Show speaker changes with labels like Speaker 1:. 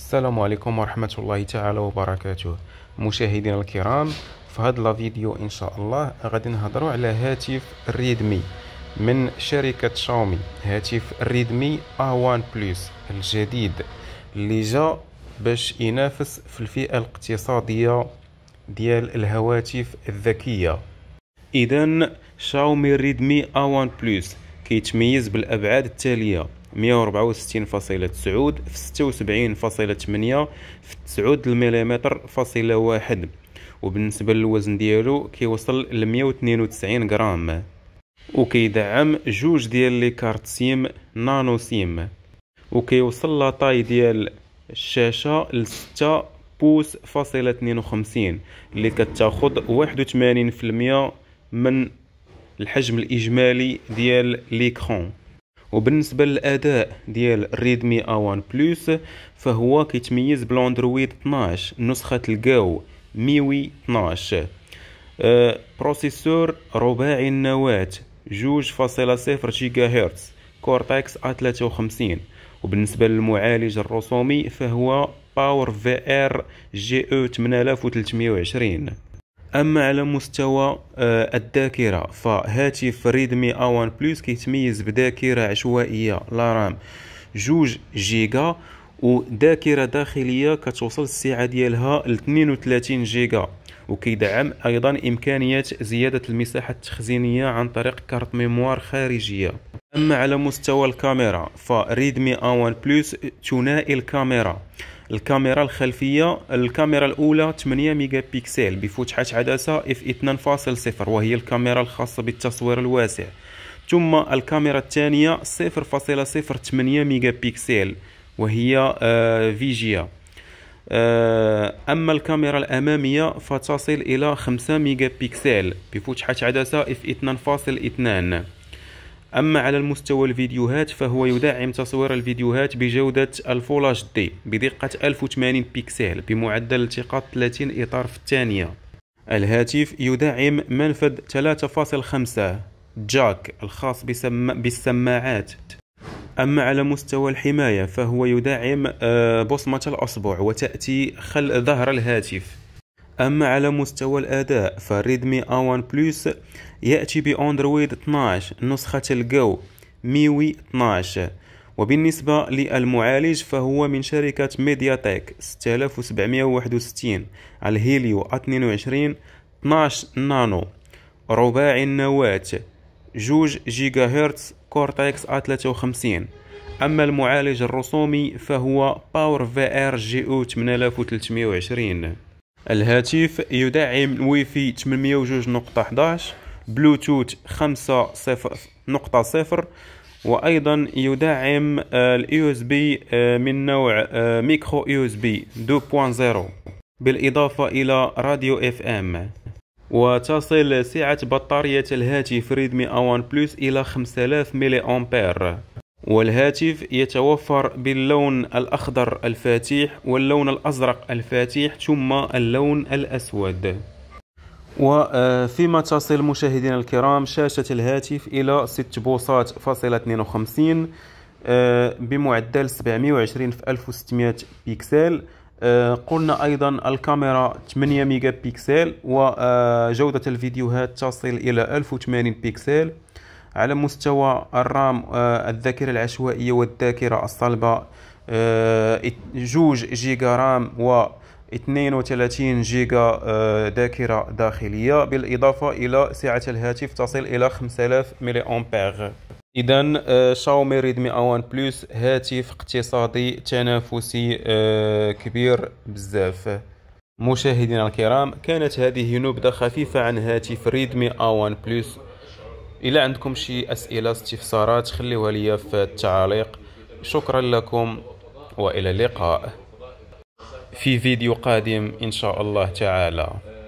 Speaker 1: السلام عليكم ورحمة الله تعالى وبركاته مشاهدينا الكرام في هذا الفيديو إن شاء الله غادي نهضروا على هاتف ريدمي من شركة شاومي هاتف ريدمي A1 بلس الجديد اللي جا باش ينافس في الفئة الاقتصادية ديال الهواتف الذكية إذا شاومي ريدمي A1 بلس كيتميز بالأبعاد التالية 164 فاصلة سعود في 76 فاصلة 8 في 9 المليمتر فاصلة واحد وبالنسبة للوزن ديالو كيوصل ل 192 غرام وكيدعم جوج ديال لي كارت سيم نانو سيم وكيوصل لطاي ديال الشاشة ل 6 بوس فاصلة 52 اللي كتاخد 81% من الحجم الإجمالي ديال ليكرون وبالنسبه للاداء ديال ريدمي A1 بلس فهو كيتميز بالاندرويد 12 نسخه الجاو ميوي 12 أه بروسيسور رباعي النواه 2.0 جيجا هرتز كورتكس A53 وبالنسبه للمعالج الرسومي فهو باور في ار جي او 8320 اما على مستوى آه، الذاكره فهاتف ريدمي A1 بلس كيتميز بذاكره عشوائيه لارام جوج جيجا وذاكره داخليه كتوصل السعه ديالها ل 32 جيجا وكيدعم ايضا امكانيه زياده المساحه التخزينيه عن طريق كارت ميموار خارجيه اما على مستوى الكاميرا فريدمي A1 بلس ثنائي الكاميرا الكاميرا الخلفية الكاميرا الأولى 8 ميجا بيكسل بفتحة عدسة اف 2.0 وهي الكاميرا الخاصة بالتصوير الواسع ثم الكاميرا الثانية 0.08 ميجا بيكسل وهي آه، فيجيا آه، أما الكاميرا الأمامية فتصل إلى 5 ميجا بيكسل بفتحة عدسة اف 2.2 أما على المستوى الفيديوهات فهو يدعم تصوير الفيديوهات بجودة الفول اتش دي بدقة 1080 بيكسل بمعدل التقاط 30 إطار في الثانية الهاتف يدعم منفذ 3.5 جاك الخاص بسم... بالسماعات أما على مستوى الحماية فهو يدعم آه، بصمة الأصبع وتأتي خل ظهر الهاتف أما على مستوى الأداء فالريدمي A1 بلس يأتي بأندرويد 12 نسخة الجو ميوي 12 وبالنسبة للمعالج فهو من شركة ميديا تيك 6761 الهيليو 22 12 نانو رباعي النواة جوج جيجا هرتز كورتكس A53 أما المعالج الرسومي فهو باور في ار جي او 8320 الهاتف يدعم الواي فاي 802.11 بلوتوث 5.0 وايضا يدعم اليو اس بي آه، من نوع آه، ميكرو يو اس بي 2.0 بالاضافه الى راديو اف ام وتصل سعه بطاريه الهاتف ريدمي ا 1 بلس الى 5000 ملي امبير والهاتف يتوفر باللون الأخضر الفاتح واللون الأزرق الفاتح ثم اللون الأسود وفيما تصل مشاهدينا الكرام شاشة الهاتف إلى 6 بوصات فاصلة 52 آه، بمعدل 720 في 1600 بيكسل آه، قلنا أيضا الكاميرا 8 ميجا بيكسل وجودة آه، الفيديوهات تصل إلى 1080 بيكسل على مستوى الرام آه، الذاكرة العشوائية والذاكرة الصلبة آه، جوج جيجا رام و 32 جيجا آه، ذاكرة داخلية بالإضافة إلى سعة الهاتف تصل إلى 5000 ملي أمبير إذا شاومي ريدمي أوان بلس هاتف اقتصادي تنافسي كبير بزاف مشاهدينا الكرام كانت هذه نبذة خفيفة عن هاتف ريدمي أوان بلس الى عندكم شي اسئله استفسارات خليوها لي في التعليق شكرا لكم والى اللقاء في فيديو قادم ان شاء الله تعالى